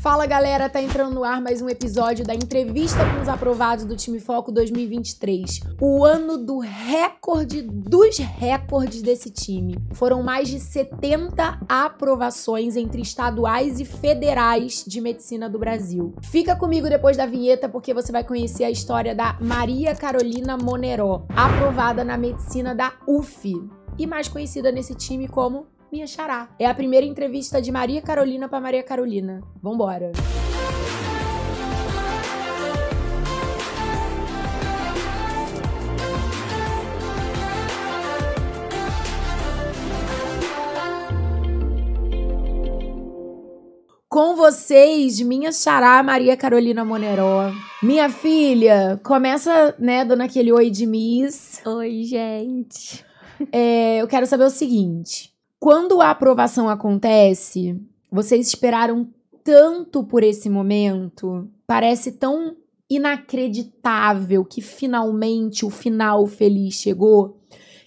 Fala galera, tá entrando no ar mais um episódio da entrevista com os aprovados do Time Foco 2023. O ano do recorde dos recordes desse time. Foram mais de 70 aprovações entre estaduais e federais de medicina do Brasil. Fica comigo depois da vinheta porque você vai conhecer a história da Maria Carolina Moneró, aprovada na medicina da UF e mais conhecida nesse time como minha xará. É a primeira entrevista de Maria Carolina para Maria Carolina. Vambora. com vocês, minha xará Maria Carolina Moneró. Minha filha, começa, né, dando aquele oi de Miss. Oi, gente. É, eu quero saber o seguinte. Quando a aprovação acontece, vocês esperaram tanto por esse momento, parece tão inacreditável que finalmente o final feliz chegou,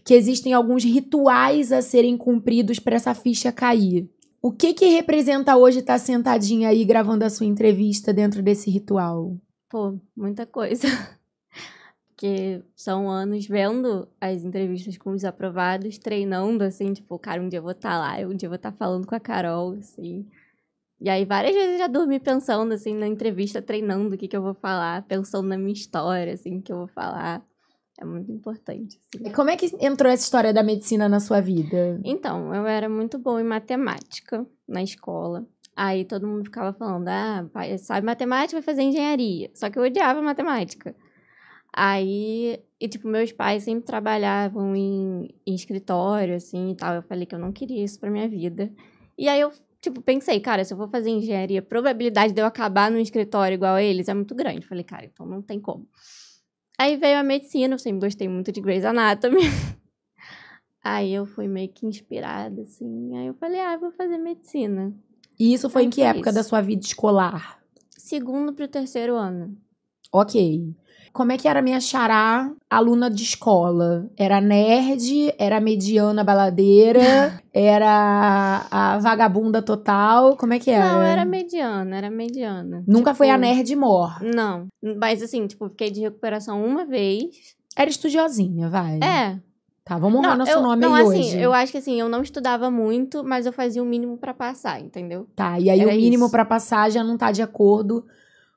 que existem alguns rituais a serem cumpridos para essa ficha cair. O que que representa hoje estar tá sentadinha aí gravando a sua entrevista dentro desse ritual? Pô, muita coisa. porque são anos vendo as entrevistas com os aprovados, treinando, assim, tipo, cara, um dia eu vou estar tá lá, um dia eu vou estar tá falando com a Carol, assim. E aí várias vezes eu já dormi pensando, assim, na entrevista, treinando o que, que eu vou falar, pensando na minha história, assim, que eu vou falar. É muito importante. Assim. E como é que entrou essa história da medicina na sua vida? Então, eu era muito boa em matemática na escola. Aí todo mundo ficava falando, ah, sabe matemática, vai fazer engenharia. Só que eu odiava matemática. Aí, e tipo, meus pais sempre trabalhavam em, em escritório, assim, e tal. Eu falei que eu não queria isso pra minha vida. E aí eu, tipo, pensei, cara, se eu vou fazer engenharia, a probabilidade de eu acabar num escritório igual a eles é muito grande. falei, cara, então não tem como. Aí veio a medicina, eu sempre gostei muito de Grey's Anatomy. Aí eu fui meio que inspirada, assim. Aí eu falei, ah, eu vou fazer medicina. E isso foi em então que época isso. da sua vida escolar? Segundo pro terceiro ano. Ok. Como é que era a minha xará aluna de escola? Era nerd, era mediana baladeira, era a vagabunda total? Como é que era? Não, era mediana, era mediana. Nunca tipo, foi a tipo, nerd mor? Não. Mas assim, tipo, fiquei de recuperação uma vez. Era estudiosinha, vai. É. Tá, vamos honrar nosso eu, nome não, aí assim, hoje. Eu acho que assim, eu não estudava muito, mas eu fazia o mínimo para passar, entendeu? Tá, e aí era o mínimo para passar já não tá de acordo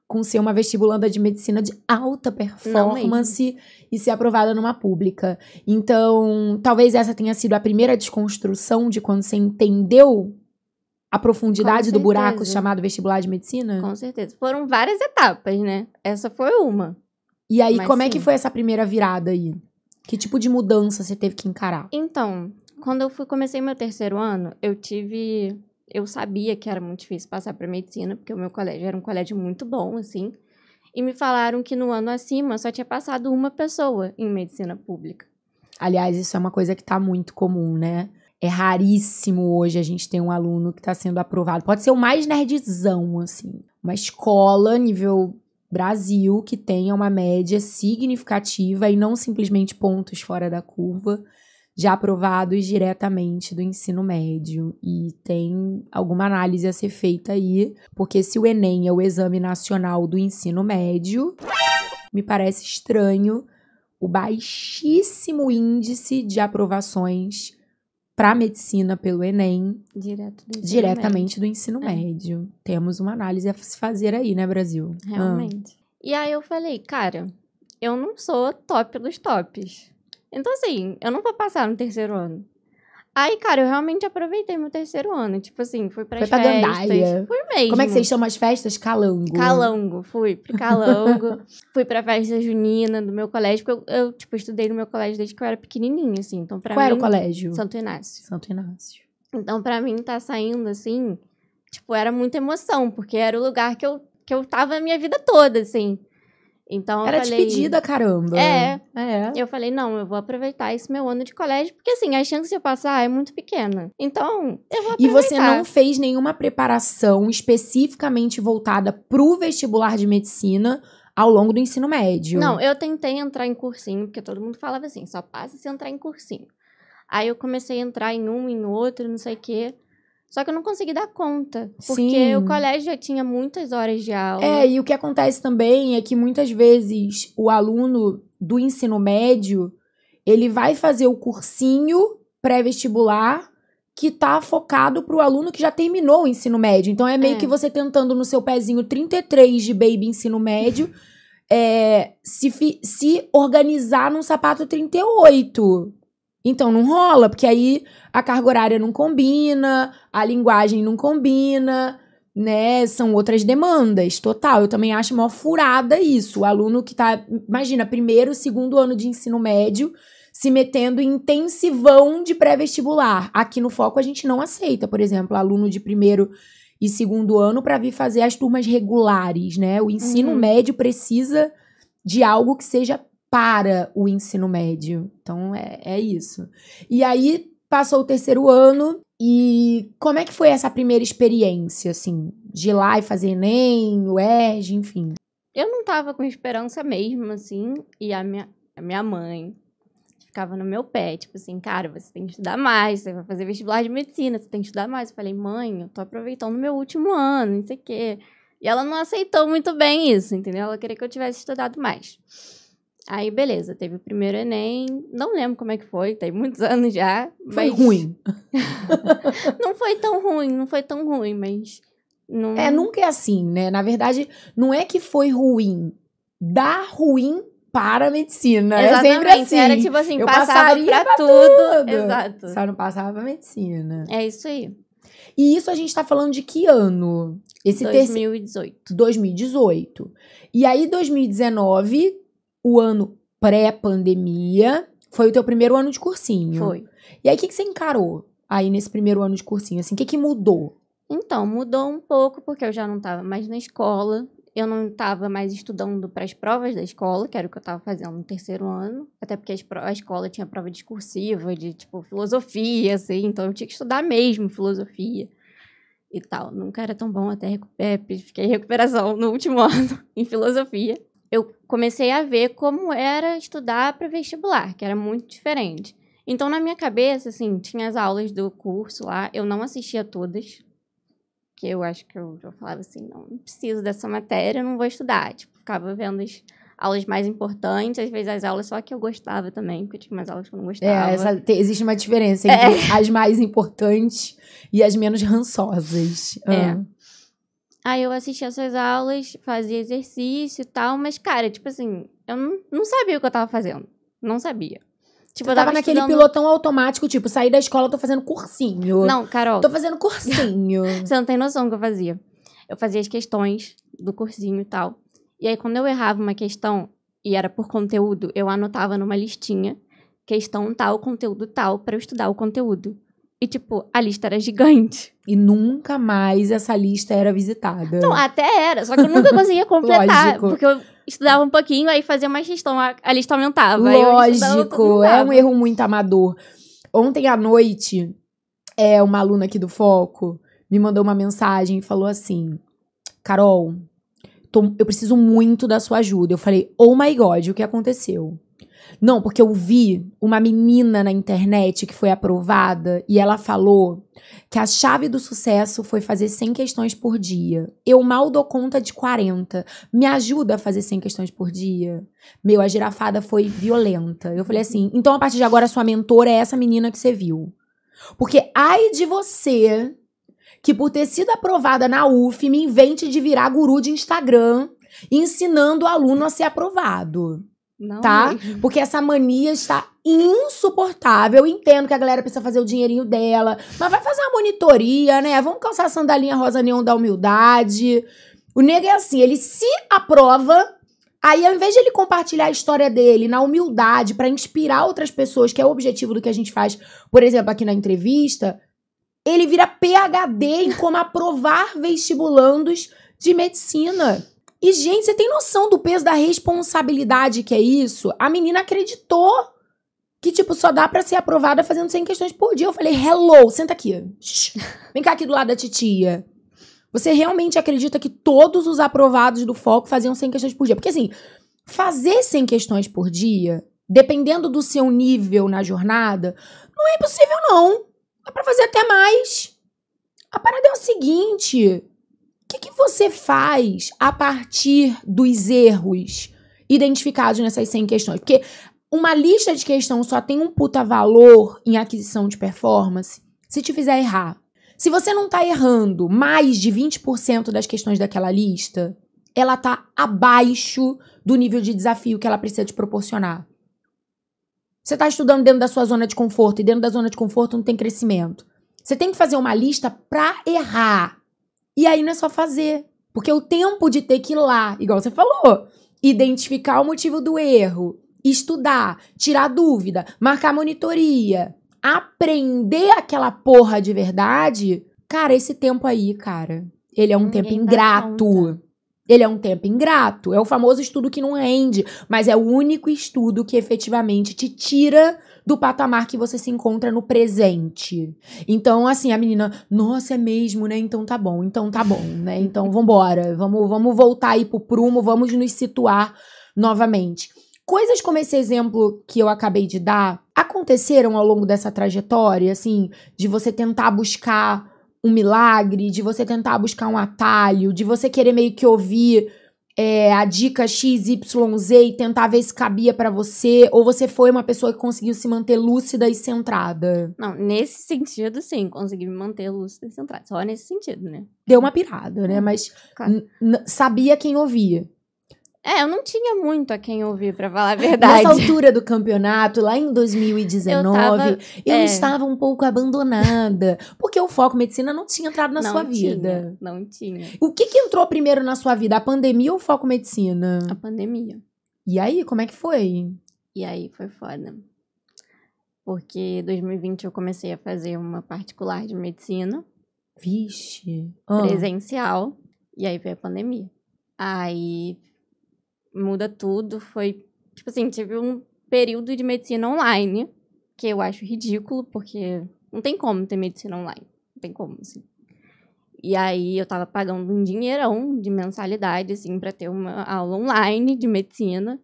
com ser uma vestibulanda de medicina de alta performance e ser aprovada numa pública. Então, talvez essa tenha sido a primeira desconstrução de quando você entendeu a profundidade do buraco chamado vestibular de medicina? Com certeza. Foram várias etapas, né? Essa foi uma. E aí, Mas como sim. é que foi essa primeira virada aí? Que tipo de mudança você teve que encarar? Então, quando eu fui, comecei meu terceiro ano, eu tive eu sabia que era muito difícil passar para medicina, porque o meu colégio era um colégio muito bom, assim. E me falaram que no ano acima só tinha passado uma pessoa em medicina pública. Aliás, isso é uma coisa que está muito comum, né? É raríssimo hoje a gente ter um aluno que está sendo aprovado. Pode ser o mais nerdzão, assim. Uma escola nível Brasil que tenha uma média significativa e não simplesmente pontos fora da curva já aprovados diretamente do ensino médio e tem alguma análise a ser feita aí, porque se o Enem é o exame nacional do ensino médio, me parece estranho o baixíssimo índice de aprovações para medicina pelo Enem Direto do diretamente médio. do ensino é. médio. Temos uma análise a se fazer aí, né, Brasil? Ah. Realmente. Ah. E aí eu falei, cara, eu não sou top dos tops. Então, assim, eu não vou passar no terceiro ano. Aí, cara, eu realmente aproveitei meu terceiro ano. Tipo assim, fui pras foi pra festas. Gandaia. Fui mesmo. Como é que vocês chamam as festas? Calango. Calango, fui pro Calango. fui pra festa junina do meu colégio. Porque eu, eu, tipo, estudei no meu colégio desde que eu era pequenininha, assim. Então, pra Qual mim, era o colégio? Santo Inácio. Santo Inácio. Então, pra mim, tá saindo, assim... Tipo, era muita emoção. Porque era o lugar que eu, que eu tava a minha vida toda, assim. Então Era eu falei, despedida, caramba. É, é. Eu falei, não, eu vou aproveitar esse meu ano de colégio, porque assim, a chance de eu passar é muito pequena. Então, eu vou aproveitar. E você não fez nenhuma preparação especificamente voltada pro vestibular de medicina ao longo do ensino médio. Não, eu tentei entrar em cursinho, porque todo mundo falava assim, só passa se entrar em cursinho. Aí eu comecei a entrar em um, em outro, não sei o quê. Só que eu não consegui dar conta. Porque Sim. o colégio já tinha muitas horas de aula. É, e o que acontece também é que muitas vezes o aluno do ensino médio, ele vai fazer o cursinho pré-vestibular que tá focado pro aluno que já terminou o ensino médio. Então é meio é. que você tentando no seu pezinho 33 de baby ensino médio. é, se, se organizar num sapato 38. Então não rola, porque aí a carga horária não combina, a linguagem não combina, né? São outras demandas, total. Eu também acho uma furada isso. O aluno que tá, imagina, primeiro, segundo ano de ensino médio, se metendo em intensivão de pré-vestibular. Aqui no Foco a gente não aceita, por exemplo, aluno de primeiro e segundo ano para vir fazer as turmas regulares, né? O ensino uhum. médio precisa de algo que seja para o ensino médio. Então é, é isso. E aí passou o terceiro ano e como é que foi essa primeira experiência, assim, de ir lá e fazer Enem, ERG, enfim? Eu não tava com esperança mesmo, assim, e a minha, a minha mãe ficava no meu pé, tipo assim, cara, você tem que estudar mais, você vai fazer vestibular de medicina, você tem que estudar mais. Eu falei, mãe, eu tô aproveitando meu último ano, não sei o quê. E ela não aceitou muito bem isso, entendeu? Ela queria que eu tivesse estudado mais. Aí, beleza, teve o primeiro Enem, não lembro como é que foi, tem muitos anos já. Foi mas... ruim. não foi tão ruim, não foi tão ruim, mas. Não... É, nunca é assim, né? Na verdade, não é que foi ruim. Dá ruim para a medicina. Exatamente. É sempre assim. Era tipo assim, eu passava para tudo. tudo. Exato. Só não passava para medicina. É isso aí. E isso a gente está falando de que ano? Esse 2018. Terce... 2018. E aí, 2019 o ano pré-pandemia foi o teu primeiro ano de cursinho. Foi. E aí, o que, que você encarou aí nesse primeiro ano de cursinho? Assim, o que, que mudou? Então, mudou um pouco, porque eu já não estava mais na escola, eu não estava mais estudando para as provas da escola, que era o que eu estava fazendo no terceiro ano, até porque a escola tinha prova discursiva, de tipo filosofia, assim, então eu tinha que estudar mesmo filosofia e tal. Nunca era tão bom até recuperar é, fiquei em recuperação no último ano em filosofia eu comecei a ver como era estudar para vestibular, que era muito diferente. Então, na minha cabeça, assim, tinha as aulas do curso lá, eu não assistia todas, que eu acho que eu, já falava assim, não, não preciso dessa matéria, não vou estudar. Tipo, ficava vendo as aulas mais importantes, às vezes as aulas só que eu gostava também, porque tinha umas aulas que eu não é, gostava. É, essa, existe uma diferença é. entre é. as mais importantes e as menos rançosas. É. Ah. Aí eu assistia essas aulas, fazia exercício e tal, mas, cara, tipo assim, eu não, sabia o que eu tava fazendo. Não sabia. Tipo, eu tava, tava naquele estudando... pilotão automático, tipo, sair da escola, tô fazendo cursinho. Não, Carol. Tô fazendo cursinho. Você não tem noção do que eu fazia. Eu fazia as questões do cursinho e tal. E aí, quando eu errava uma questão, e era por conteúdo, eu anotava numa listinha, questão tal, conteúdo tal, para eu estudar o conteúdo. E, tipo, a lista era gigante. E nunca mais essa lista era visitada. Não, até era, só que eu nunca conseguia completar. porque eu estudava um pouquinho, aí fazia mais gestão, a, a lista aumentava. Lógico, é um erro muito amador. Ontem à noite, é uma aluna aqui do Foco me mandou uma mensagem e falou assim: Carol, tô, eu preciso muito da sua ajuda. Eu falei, oh my god, o que aconteceu? Não, porque eu vi uma menina na internet que foi aprovada e ela falou que a chave do sucesso foi fazer 100 questões por dia. Eu mal dou conta de 40. Me ajuda a fazer 100 questões por dia? Meu, a girafada foi violenta. Eu falei assim: então a partir de agora sua mentora é essa menina que você viu. Porque ai de você que por ter sido aprovada na UF me invente de virar guru de Instagram ensinando o aluno a ser aprovado. Não tá? Mesmo. Porque essa mania está insuportável. Eu entendo que a galera precisa fazer o dinheirinho dela, mas vai fazer uma monitoria, né? Vamos calçar a sandalinha rosa neon da humildade. O nego é assim, ele se aprova, aí ao invés de ele compartilhar a história dele na humildade para inspirar outras pessoas, que é o objetivo do que a gente faz, por exemplo, aqui na entrevista, ele vira PhD em como aprovar vestibulandos de medicina. E, gente, você tem noção do peso da responsabilidade que é isso? A menina acreditou que, tipo, só dá para ser aprovada fazendo 100 questões por dia. Eu falei, hello, senta aqui. Vem cá aqui do lado da titia. Você realmente acredita que todos os aprovados do foco faziam 100 questões por dia? Porque, assim, fazer 100 questões por dia, dependendo do seu nível na jornada, não é impossível, não. Dá pra fazer até mais. A parada é o seguinte: o que, que você faz a partir dos erros identificados nessas 100 questões? Porque uma lista de questão só tem um puta valor em aquisição de performance se te fizer errar. Se você não está errando mais de 20% das questões daquela lista, ela está abaixo do nível de desafio que ela precisa te proporcionar. Você está estudando dentro da sua zona de conforto e dentro da zona de conforto não tem crescimento. Você tem que fazer uma lista para errar. E aí não é só fazer. Porque o tempo de ter que ir lá, igual você falou, identificar o motivo do erro, estudar, tirar dúvida, marcar monitoria, aprender aquela porra de verdade, cara, esse tempo aí, cara, ele é um Ninguém tempo ingrato. Conta. Ele é um tempo ingrato, é o famoso estudo que não rende, mas é o único estudo que efetivamente te tira do patamar que você se encontra no presente. Então, assim, a menina, nossa, é mesmo, né? Então tá bom, então tá bom, né? Então vambora, vamos, vamos voltar aí pro prumo, vamos nos situar novamente. Coisas como esse exemplo que eu acabei de dar aconteceram ao longo dessa trajetória, assim, de você tentar buscar um milagre, de você tentar buscar um atalho, de você querer meio que ouvir é, a dica XYZ e tentar ver se cabia para você? Ou você foi uma pessoa que conseguiu se manter lúcida e centrada? Não, nesse sentido, sim, consegui me manter lúcida e centrada. Só nesse sentido, né? Deu uma pirada, né? É, Mas claro. sabia quem ouvia. É, eu não tinha muito a quem ouvir, para falar a verdade. Nessa altura do campeonato, lá em 2019, eu, tava, eu é... estava um pouco abandonada. Porque o foco medicina não tinha entrado na não sua tinha, vida. Não tinha. O que, que entrou primeiro na sua vida? A pandemia ou o foco medicina? A pandemia. E aí, como é que foi? E aí foi foda. Porque em 2020 eu comecei a fazer uma particular de medicina. Vixe! Ah. Presencial. E aí veio a pandemia. Aí muda tudo. Foi, tipo assim, tive um período de medicina online, que eu acho ridículo, porque não tem como ter medicina online. Não tem como, assim. E aí eu tava pagando um dinheirão de mensalidade, assim, pra ter uma aula online de medicina.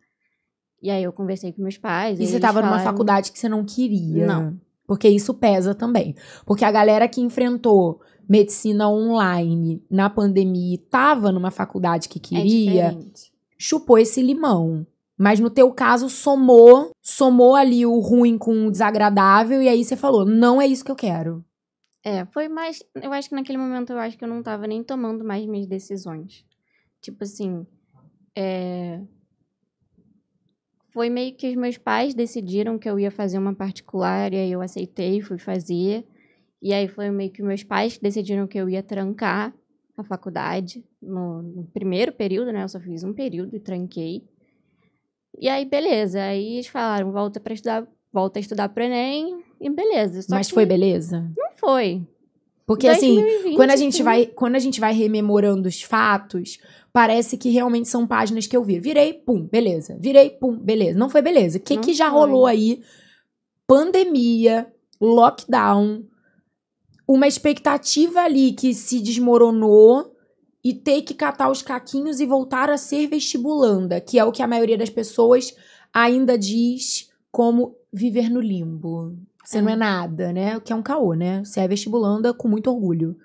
E aí eu conversei com meus pais. E, você tava falaram... numa faculdade que você não queria. Não. Porque isso pesa também. Porque a galera que enfrentou medicina online na pandemia e tava numa faculdade que é queria. É chupou esse limão. Mas no teu caso, somou, somou ali o ruim com o desagradável, e aí você falou, não é isso que eu quero. É, foi mais. Eu acho que naquele momento eu acho que eu não tava nem tomando mais minhas decisões. Tipo assim. É... Foi meio que os meus pais decidiram que eu ia fazer uma particular, e aí eu aceitei, fui fazer. E aí foi meio que meus pais decidiram que eu ia trancar na faculdade, no, no, primeiro período, né? Eu só fiz um período e tranquei. E aí, beleza. Aí eles falaram, volta para estudar, volta a estudar pro Enem, e beleza. Só Mas foi beleza? Não foi. Porque 2020, assim, quando a gente assim. vai, quando a gente vai rememorando os fatos, parece que realmente são páginas que eu vi. Virei, pum, beleza. Virei, pum, beleza. Não foi beleza. O que que já foi. rolou aí? Pandemia, lockdown, uma expectativa ali que se desmoronou e ter que catar os caquinhos e voltar a ser vestibulanda, que é o que a maioria das pessoas ainda diz como viver no limbo. Você é. não é nada, né? O que é um caô, né? Você é vestibulanda com muito orgulho.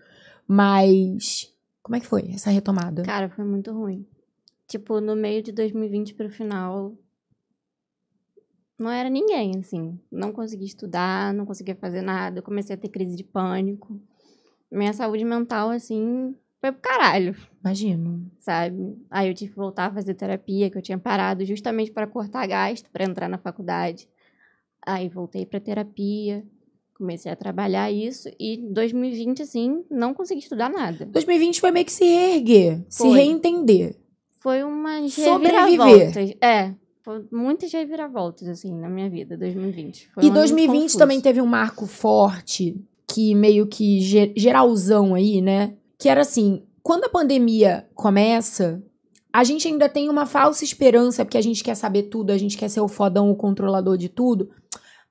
Mas como é que foi essa retomada? Cara, foi muito ruim. Tipo, no meio de 2020 para o final, não era ninguém, assim. Não conseguia estudar, não conseguia fazer nada. Eu comecei a ter crise de pânico. Minha saúde mental, assim, foi pro caralho. Imagino. Sabe? Aí eu tive que voltar a fazer terapia, que eu tinha parado justamente para cortar gasto, para entrar na faculdade. Aí voltei para terapia, comecei a trabalhar isso e 2020 assim, não consegui estudar nada. 2020 foi meio que se reerguer, foi. se reentender. Foi uma sobreviver. É, Tipo, muitas reviravoltas, assim, na minha vida, 2020. Foi e 2020 também teve um marco forte, que meio que geralzão aí, né? Que era assim, quando a pandemia começa, a gente ainda tem uma falsa esperança, porque a gente quer saber tudo, a gente quer ser o fodão, o controlador de tudo.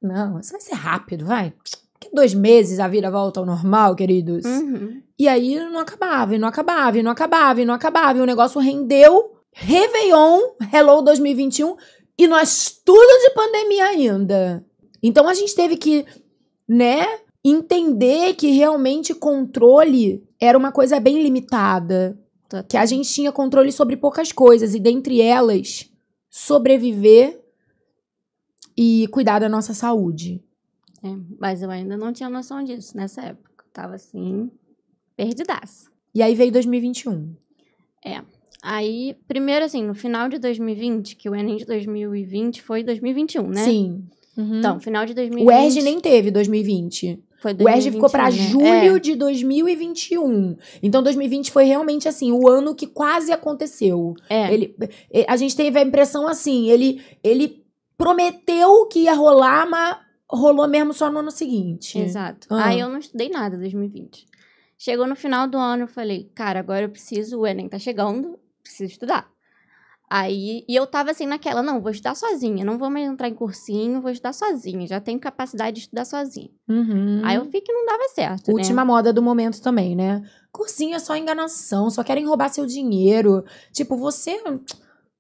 Não, isso vai ser rápido, vai. Que dois meses a vida volta ao normal, queridos. Uhum. E aí não acabava, e não acabava, e não acabava, e não acabava. E o negócio rendeu Réveillon, Hello 2021, e nós tudo de pandemia ainda. Então a gente teve que, né, entender que realmente controle era uma coisa bem limitada. Tá. Que a gente tinha controle sobre poucas coisas, e dentre elas, sobreviver e cuidar da nossa saúde. É, mas eu ainda não tinha noção disso nessa época. Eu tava assim, perdidaço. E aí veio 2021. É. Aí, primeiro assim, no final de 2020, que o Enem de 2020 foi 2021, né? Sim. Uhum. Então, final de 2020. O ERG nem teve 2020. Foi 2021, o ERG ficou para né? julho é. de 2021. Então, 2020 foi realmente assim, o ano que quase aconteceu. É. Ele, a gente teve a impressão assim, ele, ele prometeu que ia rolar, mas rolou mesmo só no ano seguinte. Exato. Ah. Aí eu não estudei nada 2020. Chegou no final do ano, eu falei, cara, agora eu preciso, o Enem tá chegando, preciso estudar. Aí, e eu tava assim naquela, não, vou estudar sozinha, não vou mais entrar em cursinho, vou estudar sozinha, já tenho capacidade de estudar sozinha. Uhum. Aí eu vi que não dava certo. Última né? moda do momento também, né? Cursinho é só enganação, só querem roubar seu dinheiro. Tipo, você dá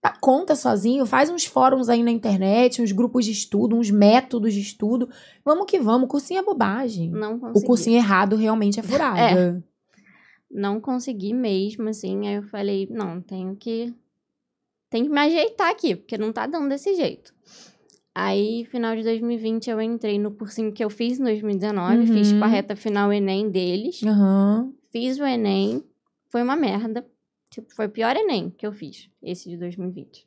tá, conta sozinho, faz uns fóruns aí na internet, uns grupos de estudo, uns métodos de estudo. Vamos que vamos, cursinho é bobagem. Não consegui. O cursinho errado realmente é, é. furado. é não consegui mesmo, assim. Aí eu falei, não, tenho que. tem que me ajeitar aqui, porque não tá dando desse jeito. Aí, final de 2020, eu entrei no cursinho que eu fiz em 2019. Tipo uhum. Fiz pra reta final Enem deles. Uhum. Fiz o Enem. Foi uma merda. Tipo, foi o pior Enem que eu fiz, esse de 2020.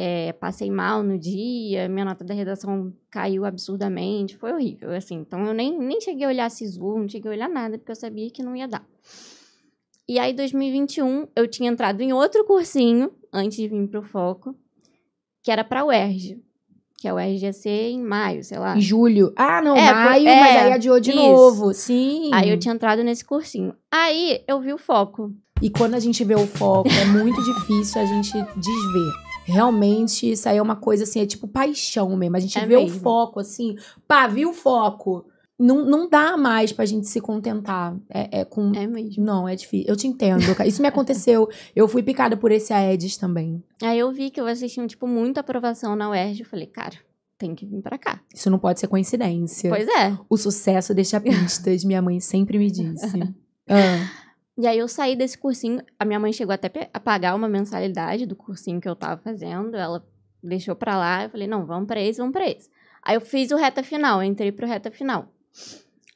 É, passei mal no dia, minha nota da redação caiu absurdamente, foi horrível, assim. Então, eu nem, nem cheguei a olhar SISU, não cheguei a olhar nada, porque eu sabia que não ia dar. E aí, 2021, eu tinha entrado em outro cursinho, antes de vir pro Foco, que era pra UERJ. Que a UERJ ia ser em maio, sei lá. Em julho. Ah, não, é, maio, é, mas aí adiou de isso. novo. Sim. Aí eu tinha entrado nesse cursinho. Aí eu vi o Foco. E quando a gente vê o Foco, é muito difícil a gente desver realmente isso aí é uma coisa assim, é tipo paixão mesmo. A gente é vê mesmo. o foco, assim, pá, vi o foco não, não dá mais pra gente se contentar. É, é com. É mesmo. Não, é difícil. Eu te entendo. Isso me aconteceu. eu fui picada por esse Aedes também. Aí eu vi que vocês tinham, tipo, muita aprovação na UERJ. Eu falei, cara, tem que vir pra cá. Isso não pode ser coincidência. Pois é. O sucesso deixa pistas, minha mãe sempre me disse. ah. E aí eu saí desse cursinho. A minha mãe chegou até a pagar uma mensalidade do cursinho que eu tava fazendo. Ela deixou pra lá. Eu falei, não, vamos pra esse, vamos pra esse. Aí eu fiz o reta final, entrei pro reta final.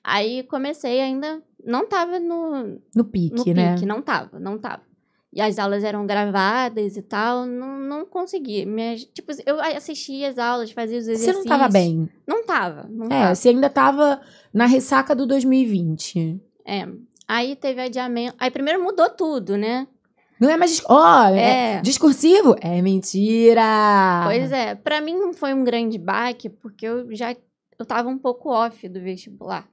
Aí comecei ainda, não tava no... No pique, no né? pique né? não tava, não tava. E as aulas eram gravadas e tal, não, não consegui. tipo, eu assistia as aulas, fazia os exercícios. Você não tava bem? Não tava, não é, tava. você ainda tava na ressaca do 2020. É, aí teve adiamento, aí primeiro mudou tudo, né? Não é mais. Ó, oh, é. é. discursivo? É mentira! Pois é, para mim não foi um grande baque, porque eu já eu tava um pouco off do vestibular.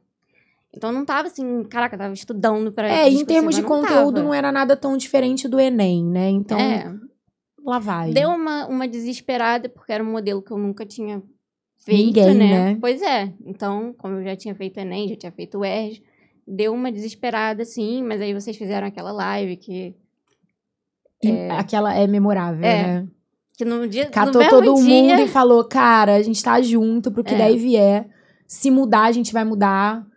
Então não tava assim, caraca, tava estudando para É, em termos de não conteúdo tava. não era nada tão diferente do ENEM, né? Então é. lá vai. Deu uma, uma desesperada porque era um modelo que eu nunca tinha feito, Ninguém, né? né? Pois é. Então, como eu já tinha feito ENEM, já tinha feito UERJ, deu uma desesperada sim mas aí vocês fizeram aquela live que é... aquela é memorável, é. né? Que no dia Catou no todo dia... mundo e falou: cara, a gente tá junto pro que é. der e vier. Se mudar, a gente vai mudar.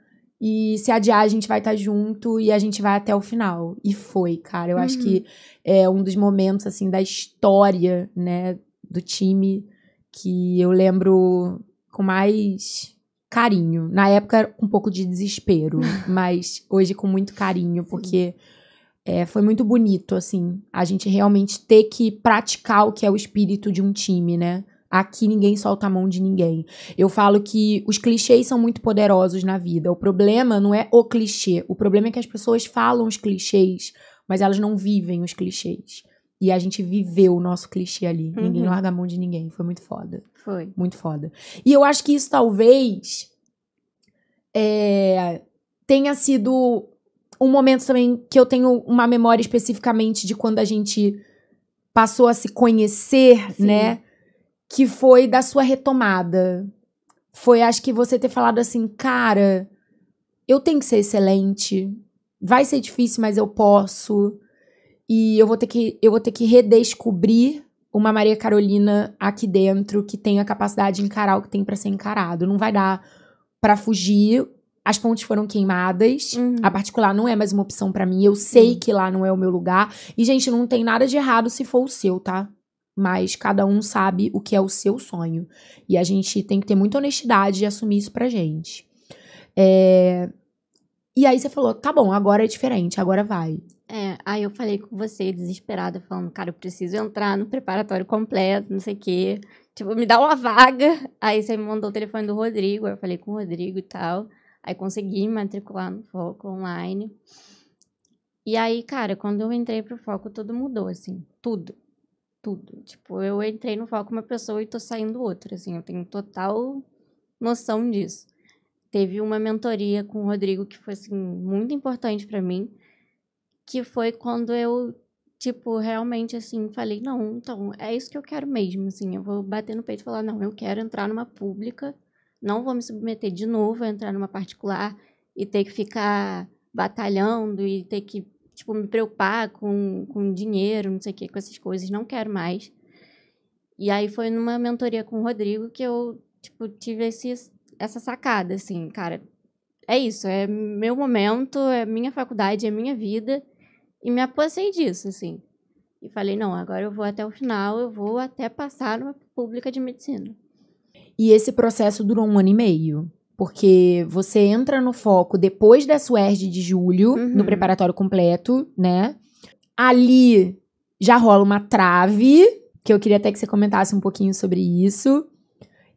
E se adiar, a gente vai estar tá junto e a gente vai até o final. E foi, cara. Eu uhum. acho que uhum. é um dos momentos, assim, da história, né, do time que eu lembro com mais carinho. Na época, um pouco de desespero, mas hoje com muito carinho, porque. Sim é, foi muito bonito, assim, a gente realmente ter que praticar o que é o espírito de um time, né? Aqui ninguém solta a mão de ninguém. Eu falo que os clichês são muito poderosos na vida. O problema não é o clichê, o problema é que as pessoas falam os clichês, mas elas não vivem os clichês. E a gente viveu o nosso clichê ali. Uhum. Ninguém larga a mão de ninguém. Foi muito foda. Foi. Muito foda. E eu acho que isso talvez é, tenha sido um momento também que eu tenho uma memória especificamente de quando a gente passou a se conhecer, Sim. né? Que foi da sua retomada. Foi, acho que você ter falado assim, cara, eu tenho que ser excelente. Vai ser difícil, mas eu posso. E eu vou ter que, eu vou ter que redescobrir uma Maria Carolina aqui dentro que tem a capacidade de encarar o que tem para ser encarado. Não vai dar para fugir as pontes foram queimadas. Uhum. A particular não é mais uma opção para mim. Eu sei uhum. que lá não é o meu lugar. E, gente, não tem nada de errado se for o seu, tá? Mas cada um sabe o que é o seu sonho. E a gente tem que ter muita honestidade e assumir isso pra gente. É... E aí você falou, tá bom, agora é diferente, agora vai. É, aí eu falei com você, desesperada, falando, cara, eu preciso entrar no preparatório completo, não sei o quê. Tipo, me dá uma vaga. Aí você me mandou o telefone do Rodrigo, eu falei com o Rodrigo e tal. Aí consegui me matricular no Foco online. E aí, cara, quando eu entrei pro Foco, tudo mudou, assim, tudo. Tudo. Tipo, eu entrei no Foco uma pessoa e tô saindo outra, assim, eu tenho total noção disso. Teve uma mentoria com o Rodrigo que foi, assim, muito importante para mim, que foi quando eu, tipo, realmente, assim, falei, não, então, é isso que eu quero mesmo, assim, eu vou bater no peito e falar, não, eu quero entrar numa pública não vou me submeter de novo a entrar numa particular e ter que ficar batalhando e ter que tipo me preocupar com, com dinheiro, não sei o que, com essas coisas, não quero mais. E aí foi numa mentoria com o Rodrigo que eu tipo tive esse, essa sacada assim, cara, é isso, é meu momento, é minha faculdade, é minha vida e me apossei disso assim. E falei, não, agora eu vou até o final, eu vou até passar numa pública de medicina. E esse processo durou um ano e meio. Porque você entra no foco depois da SUERD de julho, uhum. no preparatório completo, né? Ali já rola uma trave, que eu queria até que você comentasse um pouquinho sobre isso.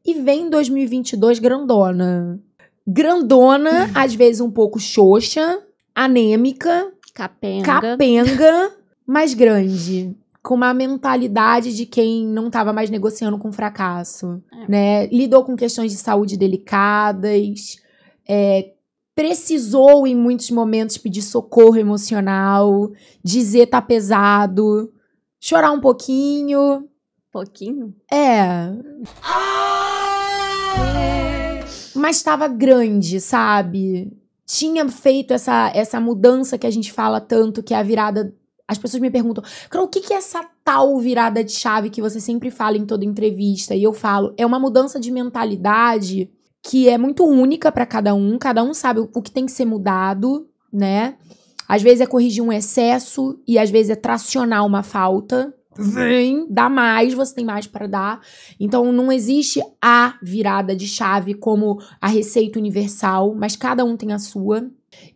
E vem 2022 grandona. Grandona, uhum. às vezes um pouco xoxa, anêmica, capenga, capenga mas grande com uma mentalidade de quem não estava mais negociando com fracasso, é. né? Lidou com questões de saúde delicadas, é, precisou em muitos momentos pedir socorro emocional, dizer tá pesado, chorar um pouquinho. Pouquinho? É. é. Mas estava grande, sabe? Tinha feito essa, essa mudança que a gente fala tanto, que é a virada as pessoas me perguntam, Carol, o que, que é essa tal virada de chave que você sempre fala em toda entrevista? E eu falo, é uma mudança de mentalidade que é muito única para cada um, cada um sabe o que tem que ser mudado, né? Às vezes é corrigir um excesso e às vezes é tracionar uma falta. Vem, dá mais, você tem mais para dar. Então não existe a virada de chave como a receita universal, mas cada um tem a sua.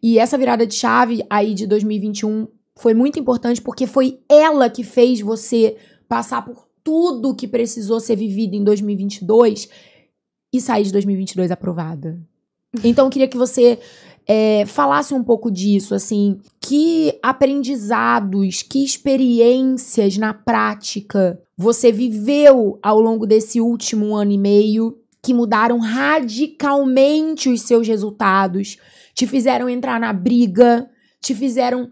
E essa virada de chave aí de 2021 foi muito importante porque foi ela que fez você passar por tudo que precisou ser vivido em 2022 e sair de 2022 aprovada. Então eu queria que você é, falasse um pouco disso, assim, que aprendizados, que experiências na prática você viveu ao longo desse último ano e meio que mudaram radicalmente os seus resultados, te fizeram entrar na briga, te fizeram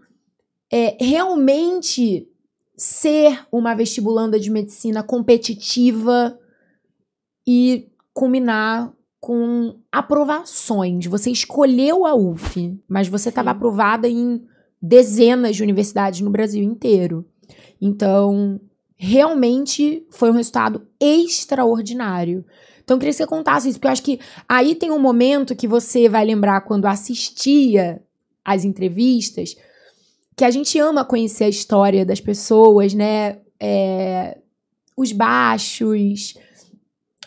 é, realmente ser uma vestibulanda de medicina competitiva e culminar com aprovações. Você escolheu a UF, mas você estava aprovada em dezenas de universidades no Brasil inteiro. Então, realmente foi um resultado extraordinário. Então, eu queria que você contasse isso, porque eu acho que aí tem um momento que você vai lembrar quando assistia às entrevistas que a gente ama conhecer a história das pessoas, né? É, os baixos,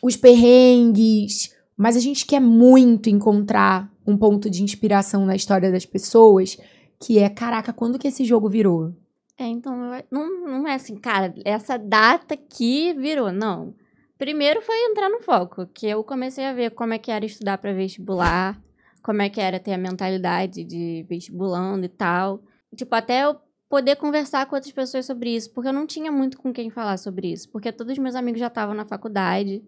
os perrengues, mas a gente quer muito encontrar um ponto de inspiração na história das pessoas, que é, caraca, quando que esse jogo virou? É, então, não, não é assim, cara, essa data que virou, não. Primeiro foi entrar no foco, que eu comecei a ver como é que era estudar para vestibular, como é que era ter a mentalidade de vestibulando e tal tipo, até eu poder conversar com outras pessoas sobre isso, porque eu não tinha muito com quem falar sobre isso, porque todos os meus amigos já estavam na faculdade.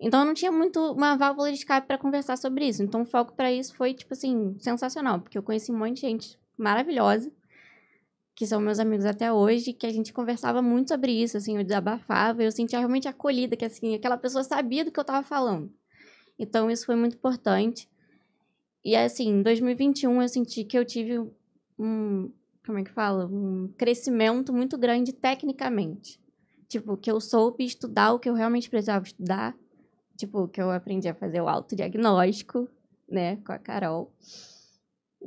Então eu não tinha muito uma válvula de escape para conversar sobre isso. Então o foco para isso foi tipo assim, sensacional, porque eu conheci um monte de gente maravilhosa que são meus amigos até hoje, que a gente conversava muito sobre isso, assim, eu desabafava, eu sentia realmente acolhida, que assim, aquela pessoa sabia do que eu estava falando. Então isso foi muito importante. E assim, em 2021 eu senti que eu tive um, como é que fala? Um crescimento muito grande tecnicamente. Tipo, que eu soube estudar o que eu realmente precisava estudar. Tipo, que eu aprendi a fazer o autodiagnóstico, né, com a Carol.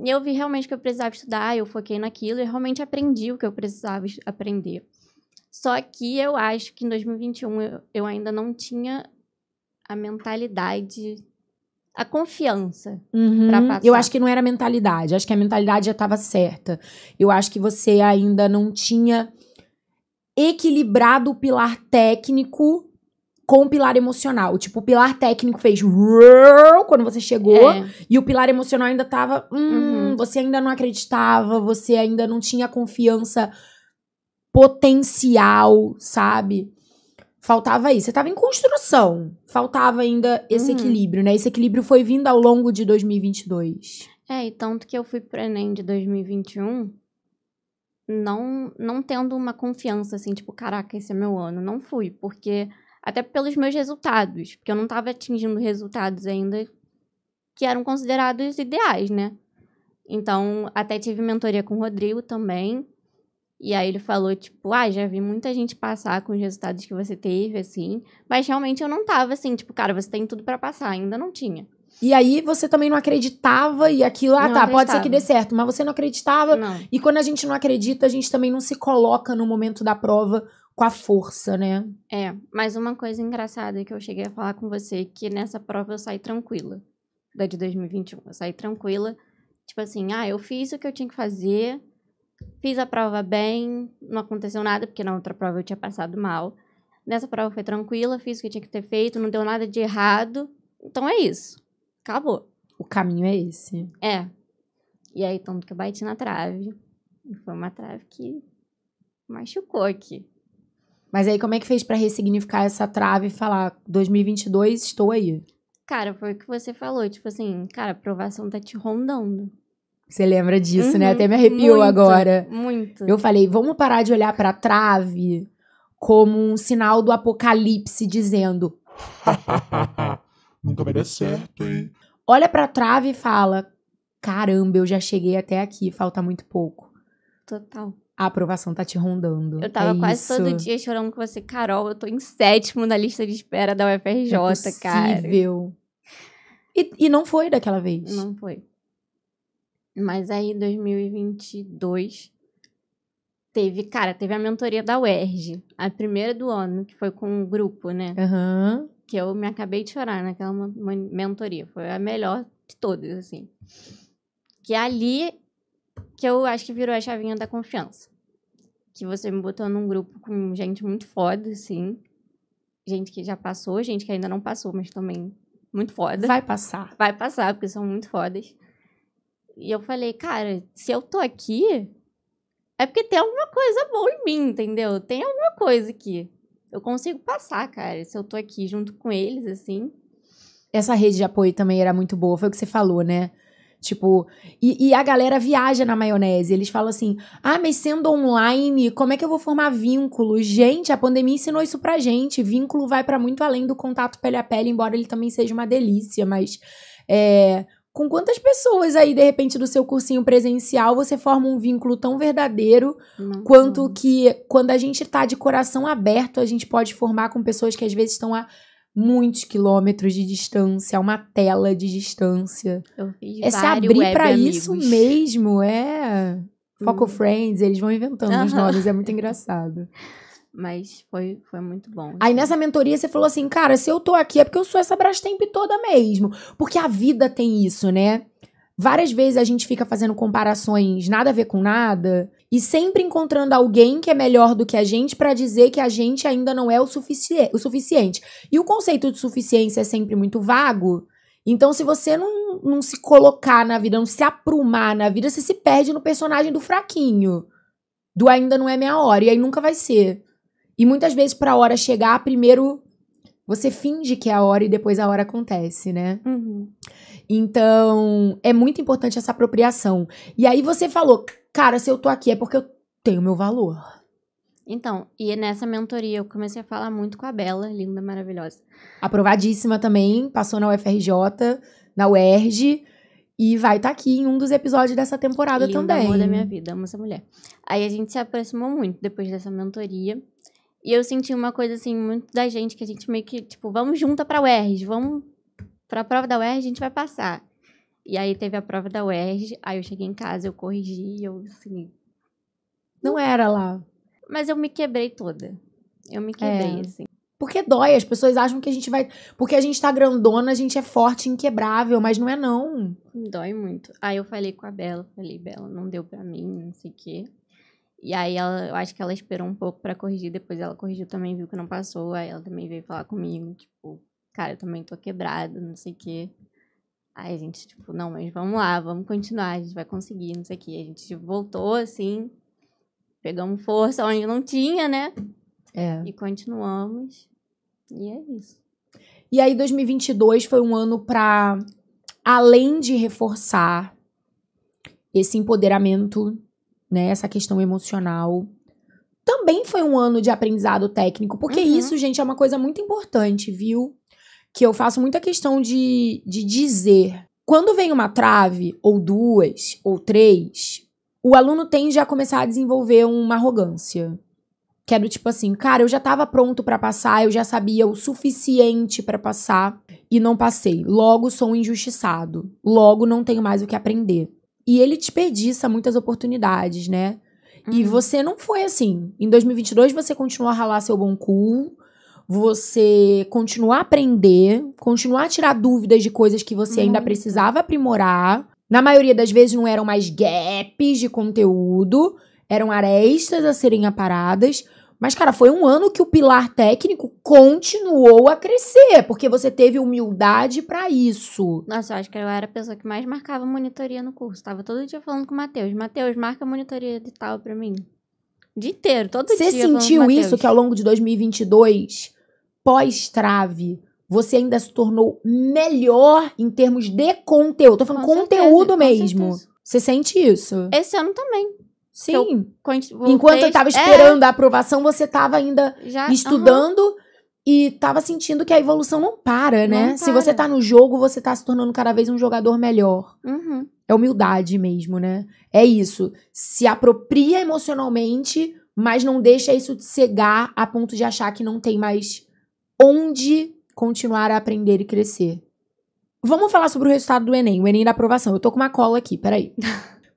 E eu vi realmente que eu precisava estudar, eu foquei naquilo e realmente aprendi o que eu precisava aprender. Só que eu acho que em 2021 eu, eu ainda não tinha a mentalidade a confiança uhum. passar. Eu acho que não era mentalidade, acho que a mentalidade já estava certa. Eu acho que você ainda não tinha equilibrado o pilar técnico com o pilar emocional. Tipo, o pilar técnico fez quando você chegou é. e o pilar emocional ainda tava, hum, uhum. você ainda não acreditava, você ainda não tinha confiança potencial, sabe? Faltava isso. Você estava em construção. Faltava ainda esse uhum. equilíbrio, né? Esse equilíbrio foi vindo ao longo de 2022. É, e tanto que eu fui pro Enem de 2021 não, não tendo uma confiança, assim, tipo, caraca, esse é meu ano. Não fui, porque... Até pelos meus resultados, porque eu não estava atingindo resultados ainda que eram considerados ideais, né? Então, até tive mentoria com o Rodrigo também. E aí ele falou, tipo, ah, já vi muita gente passar com os resultados que você teve, assim. Mas realmente eu não tava assim, tipo, cara, você tem tudo para passar, ainda não tinha. E aí você também não acreditava e aquilo, ah, não tá, pode ser que dê certo, mas você não acreditava. Não. E quando a gente não acredita, a gente também não se coloca no momento da prova com a força, né? É, mas uma coisa engraçada que eu cheguei a falar com você, é que nessa prova eu saí tranquila, da de 2021. Eu saí tranquila, tipo assim, ah, eu fiz o que eu tinha que fazer, Fiz a prova bem, não aconteceu nada, porque na outra prova eu tinha passado mal. Nessa prova foi tranquila, fiz o que tinha que ter feito, não deu nada de errado. Então é isso. Acabou. O caminho é esse. É. E aí, tanto que eu bati na trave. Foi uma trave que machucou aqui. Mas aí, como é que fez para ressignificar essa trave e falar 2022, estou aí? Cara, foi o que você falou. Tipo assim, cara, a aprovação tá te rondando. Você lembra disso, né? uhum, né? Até me arrepiou muito, agora. Muito. Eu falei, vamos parar de olhar para trave como um sinal do apocalipse dizendo: Nunca vai dar certo, hein? Olha pra trave e fala: Caramba, eu já cheguei até aqui, falta muito pouco. Total. A aprovação tá te rondando. Eu tava é quase isso. todo dia chorando com você, Carol. Eu tô em sétimo na lista de espera da UFRJ, é possível. cara. E, e não foi daquela vez. Não foi. Mas aí, 2022, teve, cara, teve a mentoria da UERJ, a primeira do ano, que foi com o um grupo, né? Uhum. Que eu me acabei de chorar naquela mentoria. Foi a melhor de todas, assim. Que é ali que eu acho que virou a chavinha da confiança. Que você me botou num grupo com gente muito foda, assim. Gente que já passou, gente que ainda não passou, mas também muito foda. Vai passar. Vai passar, porque são muito fodas. E eu falei, cara, se eu tô aqui, é porque tem alguma coisa boa em mim, entendeu? Tem alguma coisa aqui. Eu consigo passar, cara, se eu tô aqui junto com eles, assim. Essa rede de apoio também era muito boa, foi o que você falou, né? Tipo, e, e, a galera viaja na maionese. Eles falam assim: ah, mas sendo online, como é que eu vou formar vínculo? Gente, a pandemia ensinou isso pra gente. Vínculo vai para muito além do contato pele a pele, embora ele também seja uma delícia, mas. É, com quantas pessoas aí, de repente, do seu cursinho presencial, você forma um vínculo tão verdadeiro Nossa. quanto que quando a gente tá de coração aberto, a gente pode formar com pessoas que às vezes estão a muitos quilômetros de distância, uma tela de distância. Eu fiz é se abrir para isso mesmo, é. Foco hum. Friends, eles vão inventando uh -huh. os nomes, é muito engraçado. Mas foi, foi muito bom. Aí assim. nessa mentoria você falou assim, cara, se eu tô aqui é porque eu sou essa Brastemp toda mesmo. Porque a vida tem isso, né? Várias vezes a gente fica fazendo comparações nada a ver com nada e sempre encontrando alguém que é melhor do que a gente para dizer que a gente ainda não é o, sufici o suficiente. E o conceito de suficiência é sempre muito vago. Então, se você não, não se colocar na vida, não se aprumar na vida, você se perde no personagem do fraquinho, do ainda não é meia hora, e aí nunca vai ser. E muitas vezes, para a hora chegar, primeiro você finge que é a hora e depois a hora acontece, né? Uhum. Então, é muito importante essa apropriação. E aí você falou, cara, se eu tô aqui é porque eu tenho meu valor. Então, e nessa mentoria eu comecei a falar muito com a Bela, linda, maravilhosa. Aprovadíssima também, passou na UFRJ, na UERJ. E vai estar tá aqui em um dos episódios dessa temporada Linda, também. Amor da minha vida, amo essa mulher. Aí a gente se aproximou muito depois dessa mentoria. E eu senti uma coisa, assim, muito da gente, que a gente meio que, tipo, vamos junta pra UERJ, vamos pra prova da UERJ, a gente vai passar. E aí teve a prova da UERJ, aí eu cheguei em casa, eu corrigi, eu, assim... Não era lá. Mas eu me quebrei toda. Eu me quebrei, é. assim. Porque dói, as pessoas acham que a gente vai. Porque a gente tá grandona, a gente é forte, inquebrável, mas não é não. Dói muito. Aí eu falei com a Bela, falei, Bela, não deu pra mim, não sei o quê. E aí ela, eu acho que ela esperou um pouco para corrigir, depois ela corrigiu também, viu que não passou, aí ela também veio falar comigo, tipo, cara, eu também tô quebrada, não sei o quê. Aí a gente, tipo, não, mas vamos lá, vamos continuar, a gente vai conseguir, não sei o quê. A gente tipo, voltou, assim, pegamos força onde não tinha, né? É. E continuamos. E é isso. E aí 2022 foi um ano para além de reforçar esse empoderamento né? Essa questão emocional. Também foi um ano de aprendizado técnico, porque uhum. isso, gente, é uma coisa muito importante, viu? Que eu faço muita questão de, de dizer. Quando vem uma trave, ou duas, ou três, o aluno tende a começar a desenvolver uma arrogância. Que é do tipo assim, cara, eu já estava pronto para passar, eu já sabia o suficiente para passar e não passei. Logo sou um injustiçado. Logo não tenho mais o que aprender e ele desperdiça muitas oportunidades, né? Uhum. E você não foi assim. Em 2022 você continuou a ralar seu bom cu, você continuar a aprender, continuar a tirar dúvidas de coisas que você uhum. ainda precisava aprimorar. Na maioria das vezes não eram mais gaps de conteúdo, eram arestas a serem aparadas, mas, cara, foi um ano que o pilar técnico continuou a crescer, porque você teve humildade para isso. Nossa, eu acho que eu era a pessoa que mais marcava monitoria no curso. Tava todo dia falando com o Matheus. Matheus, marca a monitoria de tal pra mim. O dia inteiro, todo você dia. Você sentiu isso que ao longo de 2022, pós-trave, você ainda se tornou melhor em termos de conteúdo? Tô falando com conteúdo certeza, mesmo. Você sente isso? Esse ano também. Sim. Enquanto eu estava esperando é, a aprovação, você estava ainda já, estudando uhum. e estava sentindo que a evolução não para, né? Não para. Se você está no jogo, você está se tornando cada vez um jogador melhor. Uhum. É humildade mesmo, né? É isso. Se apropria emocionalmente, mas não deixa isso te cegar a ponto de achar que não tem mais onde continuar a aprender e crescer. Vamos falar sobre o resultado do Enem, o Enem da aprovação. Eu tô com uma cola aqui, peraí.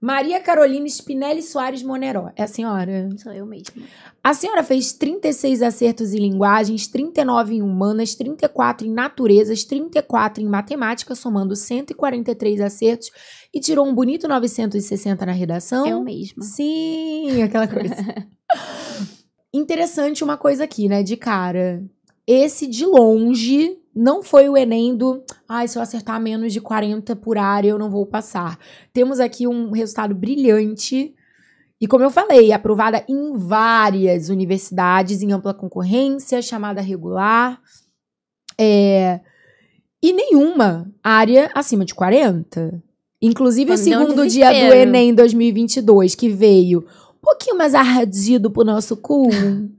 Maria Carolina Spinelli Soares Moneró. É a senhora? Sou eu mesma. A senhora fez 36 acertos em linguagens, 39 em humanas, 34 em naturezas, 34 em matemática, somando 143 acertos e tirou um bonito 960 na redação. Eu mesma. Sim, aquela coisa. Interessante uma coisa aqui, né, de cara. Esse de longe não foi o Enem do, ai, ah, se eu acertar menos de 40 por área, eu não vou passar. Temos aqui um resultado brilhante. E como eu falei, aprovada em várias universidades, em ampla concorrência, chamada regular. É, e nenhuma área acima de 40. Inclusive o segundo dia do Enem 2022, que veio um pouquinho mais ardido pro nosso cu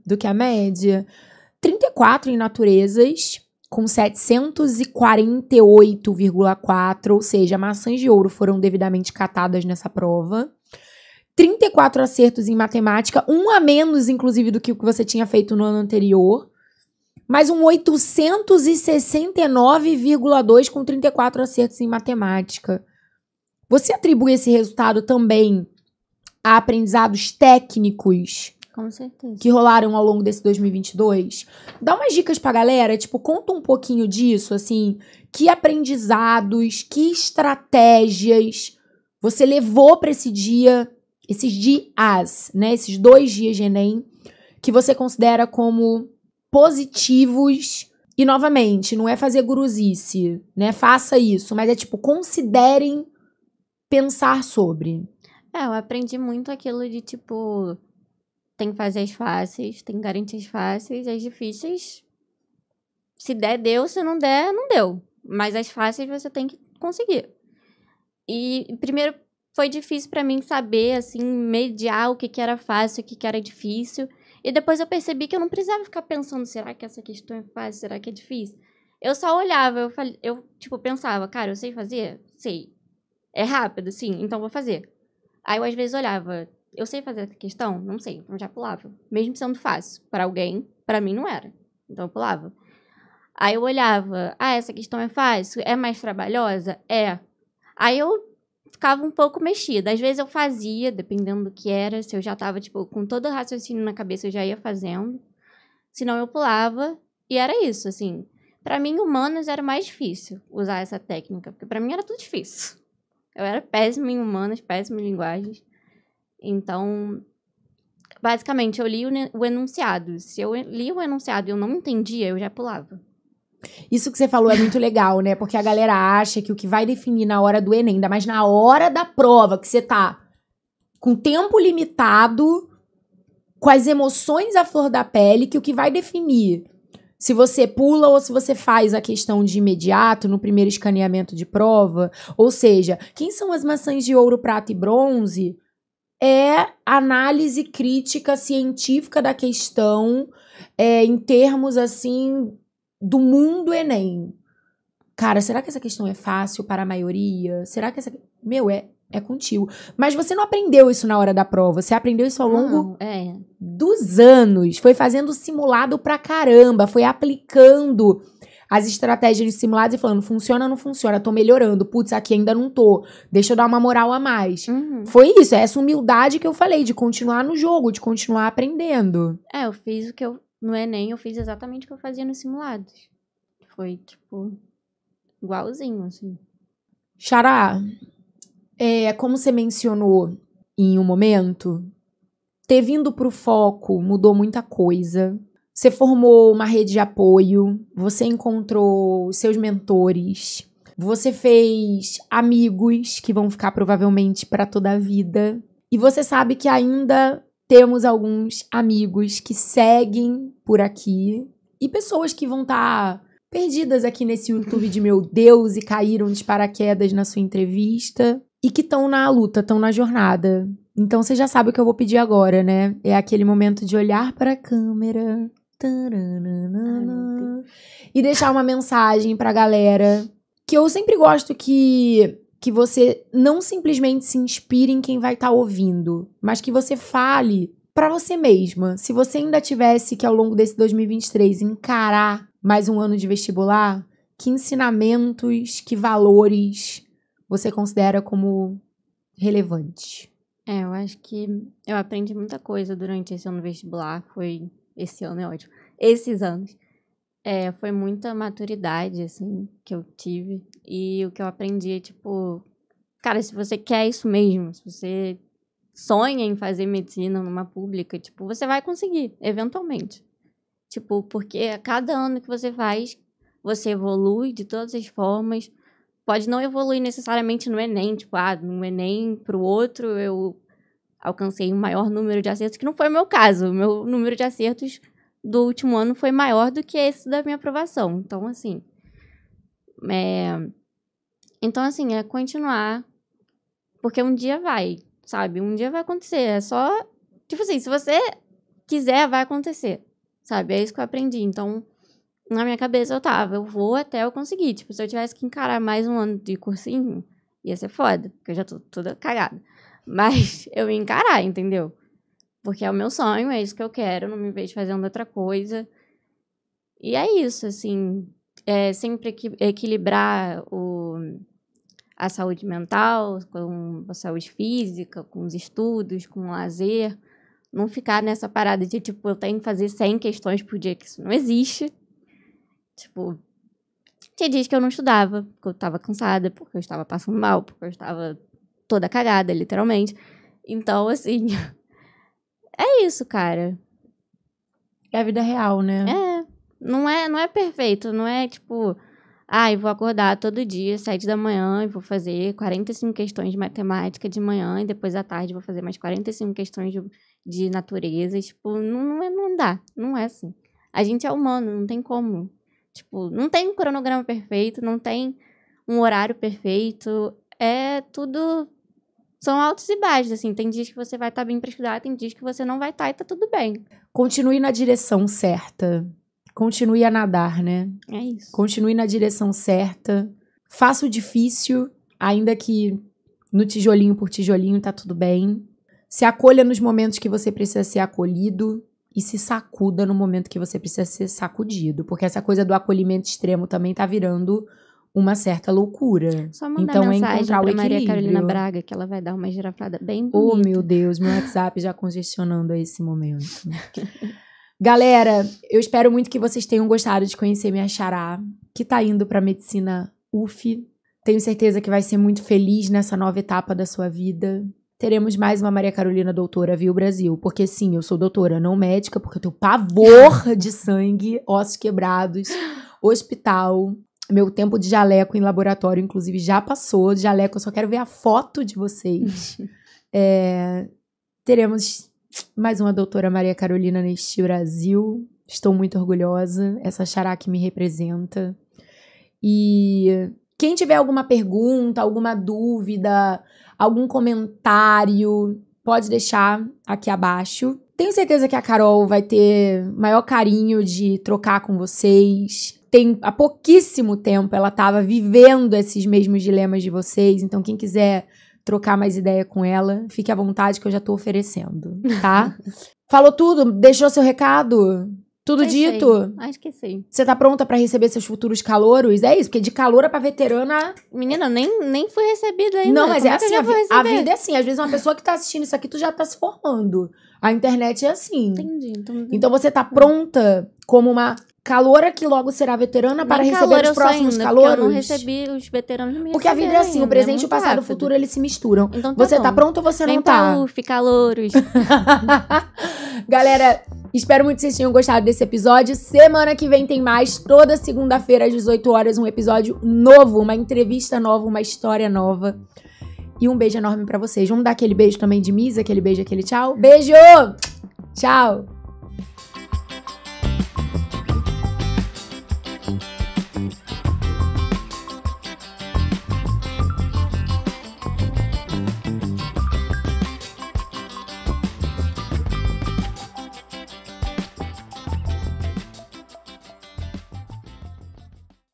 do que a média. 34 em naturezas, com 748,4, ou seja, maçãs de ouro foram devidamente catadas nessa prova. 34 acertos em matemática, um a menos, inclusive, do que o que você tinha feito no ano anterior. Mais um 869,2 com 34 acertos em matemática. Você atribui esse resultado também a aprendizados técnicos com certeza. Que rolaram ao longo desse 2022. Dá umas dicas pra galera, tipo, conta um pouquinho disso, assim, que aprendizados, que estratégias você levou para esse dia, esses dias, né, esses dois dias de Enem, que você considera como positivos. E novamente, não é fazer guruzice, né? Faça isso, mas é tipo, considerem pensar sobre. É, eu aprendi muito aquilo de tipo, tem que fazer as fáceis, tem que garantir as fáceis, as difíceis. Se der, deu, se não der, não deu. Mas as fáceis você tem que conseguir. E primeiro foi difícil para mim saber, assim, mediar o que, que era fácil, o que, que era difícil. E depois eu percebi que eu não precisava ficar pensando, será que essa questão é fácil, será que é difícil? Eu só olhava, eu, fal... eu tipo, pensava, cara, eu sei fazer? Sei. É rápido, sim, então vou fazer. Aí eu às vezes olhava, eu sei fazer essa questão? Não sei, então já pulava. Mesmo sendo fácil para alguém, para mim não era. Então eu pulava. Aí eu olhava, ah, essa questão é fácil? É mais trabalhosa? É. Aí eu ficava um pouco mexida. Às vezes eu fazia, dependendo do que era, se eu já estava tipo, com todo o raciocínio na cabeça, eu já ia fazendo. Se não, eu pulava, e era isso, assim. Para mim, humanas era mais difícil usar essa técnica, porque para mim era tudo difícil. Eu era péssima em humanas, péssima em linguagens. Então, basicamente, eu li o, o enunciado. Se eu li o enunciado e eu não entendia, eu já pulava. Isso que você falou é muito legal, né? Porque a galera acha que o que vai definir na hora do Enem, ainda mais na hora da prova, que você tá com tempo limitado, com as emoções à flor da pele, que o que vai definir se você pula ou se você faz a questão de imediato no primeiro escaneamento de prova. Ou seja, quem são as maçãs de ouro, prata e bronze? é análise crítica científica da questão é, em termos assim do mundo Enem. Cara, será que essa questão é fácil para a maioria? Será que essa. Meu, é, é contigo. Mas você não aprendeu isso na hora da prova. Você aprendeu isso ao longo não, é. dos anos. Foi fazendo simulado pra caramba. Foi aplicando as estratégias simulados e falando, funciona, não funciona, tô melhorando, putz, aqui ainda não tô, deixa eu dar uma moral a mais. Uhum. Foi isso, é essa humildade que eu falei, de continuar no jogo, de continuar aprendendo. É, eu fiz o que eu, no Enem, eu fiz exatamente o que eu fazia nos simulados. Foi, tipo, igualzinho, assim. Xará, é, como você mencionou em um momento, ter vindo pro foco mudou muita coisa. Você formou uma rede de apoio, você encontrou seus mentores, você fez amigos que vão ficar provavelmente para toda a vida. E você sabe que ainda temos alguns amigos que seguem por aqui e pessoas que vão estar tá perdidas aqui nesse YouTube de meu Deus e caíram de paraquedas na sua entrevista e que estão na luta, estão na jornada. Então você já sabe o que eu vou pedir agora, né? É aquele momento de olhar para a câmera e deixar uma mensagem pra galera. Que eu sempre gosto que, que você não simplesmente se inspire em quem vai estar tá ouvindo, mas que você fale para você mesma. Se você ainda tivesse que ao longo desse 2023 encarar mais um ano de vestibular, que ensinamentos, que valores você considera como relevantes? É, eu acho que eu aprendi muita coisa durante esse ano vestibular. Foi esse ano é ótimo. Esses anos. É, foi muita maturidade, assim, que eu tive. E o que eu aprendi é, tipo, cara, se você quer isso mesmo, se você sonha em fazer medicina numa pública, tipo, você vai conseguir, eventualmente. Tipo, porque a cada ano que você faz, você evolui de todas as formas. Pode não evoluir necessariamente no Enem, tipo, ah, no Enem pro outro eu alcancei um maior número de acertos, que não foi o meu caso. O meu número de acertos do último ano foi maior do que esse da minha aprovação. Então, assim. É... Então, assim, é continuar. Porque um dia vai, sabe? Um dia vai acontecer. É só. Tipo assim, se você quiser, vai acontecer. Sabe? É isso que eu aprendi. Então, na minha cabeça eu tava, eu vou até eu conseguir. Tipo, se eu tivesse que encarar mais um ano de cursinho, ia ser foda, porque eu já tô toda cagada. Mas eu ia encarar, entendeu? Porque é o meu sonho, é isso que eu quero, não me vejo fazendo outra coisa. E é isso, assim, é sempre equilibrar o, a saúde mental com a saúde física, com os estudos, com o lazer. Não ficar nessa parada de, tipo, eu tenho que fazer 100 questões por dia, que isso não existe. Tipo, tinha dias que eu não estudava, porque eu estava cansada, porque eu estava passando mal, porque eu estava toda cagada, literalmente. Então, assim. é isso, cara. É a vida real, né? É. Não é, não é perfeito, não é tipo. Ai, ah, vou acordar todo dia, sete da manhã, e vou fazer 45 questões de matemática de manhã, e depois à tarde vou fazer mais 45 questões de, de natureza. E, tipo, não, é, não dá. Não é assim. A gente é humano, não tem como. Tipo, não tem um cronograma perfeito, não tem um horário perfeito. É tudo são altos e baixos, assim. Tem dias que você vai estar tá bem para estudar, tem dias que você não vai estar tá, e tá tudo bem. Continue na direção certa. Continue a nadar, né? É isso. Continue na direção certa. Faça o difícil, ainda que no tijolinho por tijolinho tá tudo bem. Se acolha nos momentos que você precisa ser acolhido e se sacuda no momento que você precisa ser sacudido, porque essa coisa do acolhimento extremo também tá virando uma certa loucura. Só mandar então, é mensagem é encontrar pra o equilíbrio. Maria Carolina Braga, que ela vai dar uma girafada bem bonita. Oh, meu Deus, meu WhatsApp já congestionando a esse momento. Galera, eu espero muito que vocês tenham gostado de conhecer minha xará, que tá indo pra medicina UF. Tenho certeza que vai ser muito feliz nessa nova etapa da sua vida. Teremos mais uma Maria Carolina doutora, viu, Brasil? Porque sim, eu sou doutora, não médica, porque eu tenho pavor de sangue, ossos quebrados, hospital meu tempo de jaleco em laboratório, inclusive, já passou. De jaleco, eu só quero ver a foto de vocês. é, teremos mais uma doutora Maria Carolina neste Brasil. Estou muito orgulhosa. Essa xará que me representa. E quem tiver alguma pergunta, alguma dúvida, algum comentário, pode deixar aqui abaixo. Tenho certeza que a Carol vai ter maior carinho de trocar com vocês. Tem há pouquíssimo tempo ela estava vivendo esses mesmos dilemas de vocês, então quem quiser trocar mais ideia com ela, fique à vontade que eu já tô oferecendo, tá? Falou tudo, deixou seu recado? Tudo dito. Ah, esqueci. Você tá pronta para receber seus futuros calouros? É isso, porque de caloura é pra veterana. Menina, nem, nem fui recebida ainda. Não, mas Como é, é assim. A, a, vida é assim. Às vezes uma pessoa que tá assistindo isso aqui, tu já tá se formando. A internet é assim. Entendi. Então, então você tá pronta como uma Calora que logo será veterana para receber os próximos ainda, calouros. Eu não recebi os veteranos não Porque a vida é assim, ainda, o presente, é o passado e o futuro, eles se misturam. Então, tá você tá bom. tá pronto ou você Vem não tá? UF, calouros. Galera, Espero muito que vocês tenham gostado desse episódio. Semana que vem tem mais, toda segunda-feira às 18 horas, um episódio novo, uma entrevista nova, uma história nova. E um beijo enorme para vocês. Vamos dar aquele beijo também de Misa, aquele beijo, aquele tchau. Beijo! Tchau!